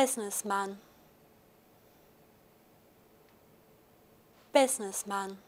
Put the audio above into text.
businessman businessman